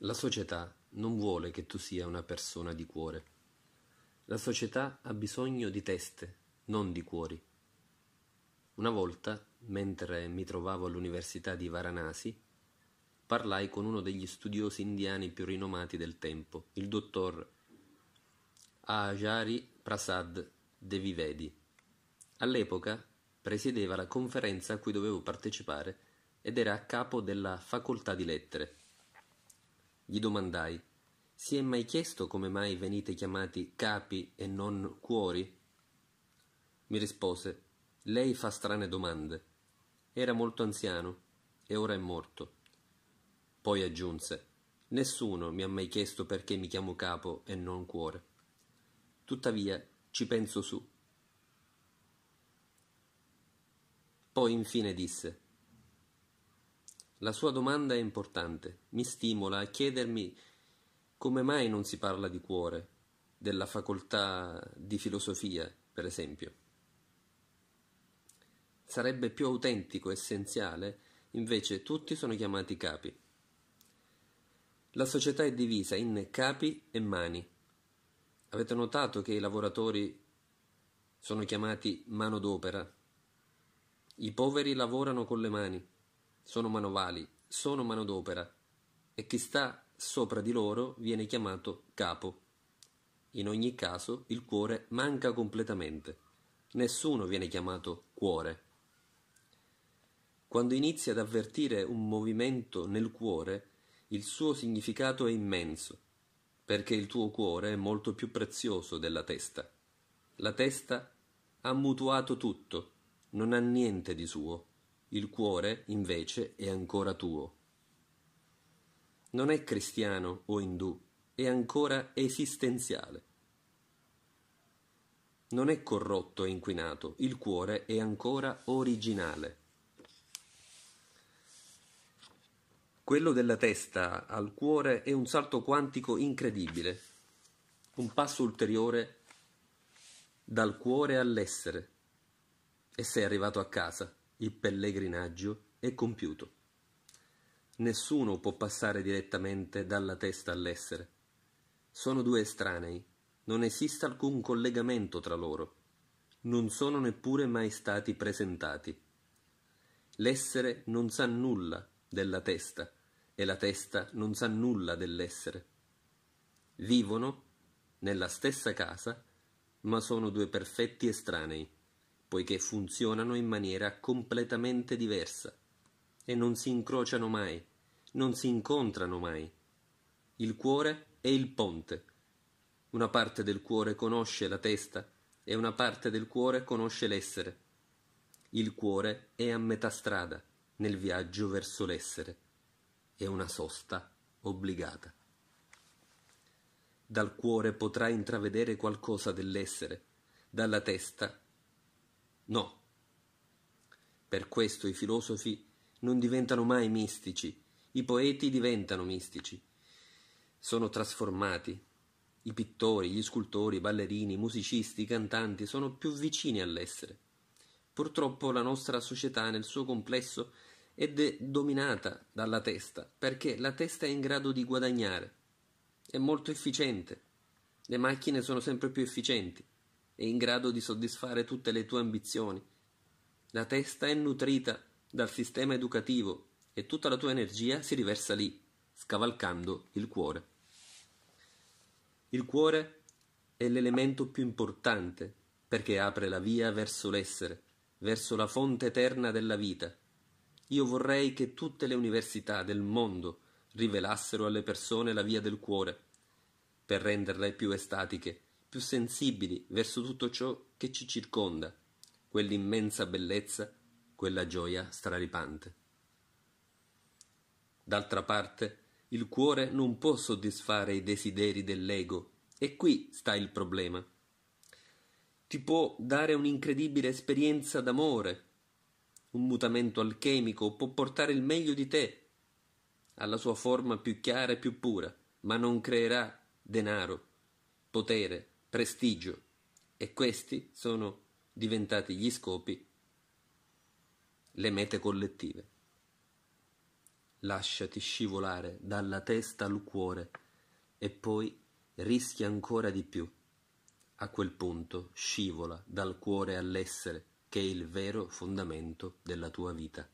La società non vuole che tu sia una persona di cuore. La società ha bisogno di teste, non di cuori. Una volta, mentre mi trovavo all'università di Varanasi, parlai con uno degli studiosi indiani più rinomati del tempo, il dottor Ajari Prasad Devivedi. All'epoca presiedeva la conferenza a cui dovevo partecipare ed era a capo della facoltà di lettere. Gli domandai: si è mai chiesto come mai venite chiamati capi e non cuori? Mi rispose: lei fa strane domande. Era molto anziano e ora è morto. Poi aggiunse: Nessuno mi ha mai chiesto perché mi chiamo capo e non cuore. Tuttavia ci penso su. Poi infine disse la sua domanda è importante, mi stimola a chiedermi come mai non si parla di cuore, della facoltà di filosofia, per esempio. Sarebbe più autentico, essenziale, invece tutti sono chiamati capi. La società è divisa in capi e mani. Avete notato che i lavoratori sono chiamati mano d'opera? I poveri lavorano con le mani sono manovali, sono manodopera e chi sta sopra di loro viene chiamato capo. In ogni caso il cuore manca completamente, nessuno viene chiamato cuore. Quando inizi ad avvertire un movimento nel cuore, il suo significato è immenso, perché il tuo cuore è molto più prezioso della testa. La testa ha mutuato tutto, non ha niente di suo. Il cuore, invece, è ancora tuo. Non è cristiano o indù, è ancora esistenziale. Non è corrotto e inquinato, il cuore è ancora originale. Quello della testa al cuore è un salto quantico incredibile, un passo ulteriore dal cuore all'essere. E sei arrivato a casa. Il pellegrinaggio è compiuto. Nessuno può passare direttamente dalla testa all'essere. Sono due estranei, non esiste alcun collegamento tra loro, non sono neppure mai stati presentati. L'essere non sa nulla della testa e la testa non sa nulla dell'essere. Vivono nella stessa casa, ma sono due perfetti estranei poiché funzionano in maniera completamente diversa e non si incrociano mai, non si incontrano mai. Il cuore è il ponte. Una parte del cuore conosce la testa e una parte del cuore conosce l'essere. Il cuore è a metà strada nel viaggio verso l'essere. È una sosta obbligata. Dal cuore potrà intravedere qualcosa dell'essere, dalla testa No. Per questo i filosofi non diventano mai mistici, i poeti diventano mistici, sono trasformati. I pittori, gli scultori, i ballerini, i musicisti, i cantanti sono più vicini all'essere. Purtroppo la nostra società nel suo complesso è dominata dalla testa, perché la testa è in grado di guadagnare, è molto efficiente, le macchine sono sempre più efficienti è in grado di soddisfare tutte le tue ambizioni. La testa è nutrita dal sistema educativo e tutta la tua energia si riversa lì, scavalcando il cuore. Il cuore è l'elemento più importante perché apre la via verso l'essere, verso la fonte eterna della vita. Io vorrei che tutte le università del mondo rivelassero alle persone la via del cuore, per renderle più estatiche, più sensibili verso tutto ciò che ci circonda, quell'immensa bellezza, quella gioia straripante. D'altra parte, il cuore non può soddisfare i desideri dell'ego, e qui sta il problema. Ti può dare un'incredibile esperienza d'amore, un mutamento alchemico, può portare il meglio di te alla sua forma più chiara e più pura, ma non creerà denaro, potere, prestigio e questi sono diventati gli scopi, le mete collettive. Lasciati scivolare dalla testa al cuore e poi rischi ancora di più. A quel punto scivola dal cuore all'essere, che è il vero fondamento della tua vita.